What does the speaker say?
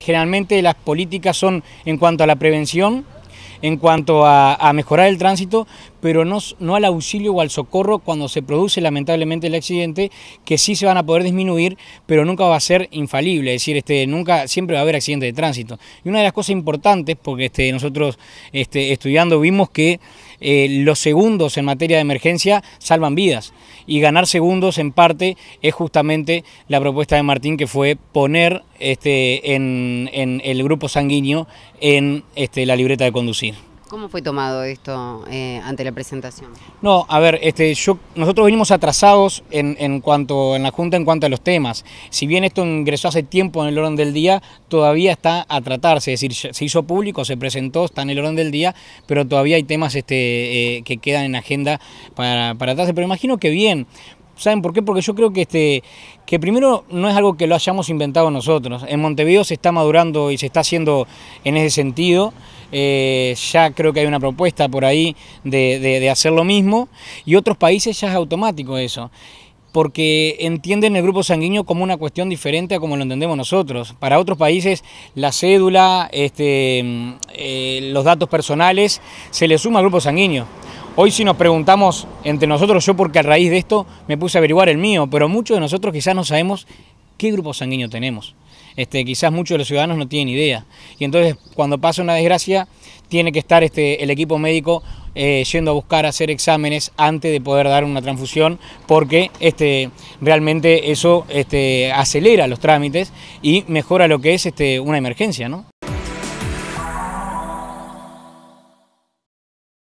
Generalmente las políticas son en cuanto a la prevención, en cuanto a, mejorar el tránsito, pero no, no al auxilio o al socorro cuando se produce lamentablemente el accidente, que sí se van a poder disminuir, pero nunca va a ser infalible, es decir, este, nunca, siempre va a haber accidentes de tránsito. Y una de las cosas importantes, porque este, nosotros este, estudiando vimos que eh, los segundos en materia de emergencia salvan vidas y ganar segundos en parte es justamente la propuesta de Martín que fue poner este, en, el grupo sanguíneo en este, la libreta de conducir. ¿Cómo fue tomado esto eh, ante la presentación? No, a ver, este, nosotros venimos atrasados en, cuanto en la Junta en cuanto a los temas. Si bien esto ingresó hace tiempo en el orden del día, todavía está a tratarse. Es decir, se hizo público, se presentó, está en el orden del día, pero todavía hay temas este, eh, que quedan en agenda para, para tratarse. Pero imagino que bien, ¿Saben por qué? Porque yo creo que este que primero no es algo que lo hayamos inventado nosotros. En Montevideo se está madurando y se está haciendo en ese sentido. Eh, ya creo que hay una propuesta por ahí de, hacer lo mismo. Y otros países ya es automático eso porque entienden el grupo sanguíneo como una cuestión diferente a como lo entendemos nosotros. Para otros países, la cédula, este, mm, eh, los datos personales, se le suma al grupo sanguíneo. Hoy si nos preguntamos entre nosotros, yo porque a raíz de esto me puse a averiguar el mío, pero muchos de nosotros quizás no sabemos qué grupo sanguíneo tenemos. Este, quizás muchos de los ciudadanos no tienen idea. Y entonces cuando pasa una desgracia, tiene que estar este, el equipo médico eh, yendo a buscar a hacer exámenes antes de poder dar una transfusión, porque este, realmente eso este, acelera los trámites y mejora lo que es este, una emergencia. ¿no?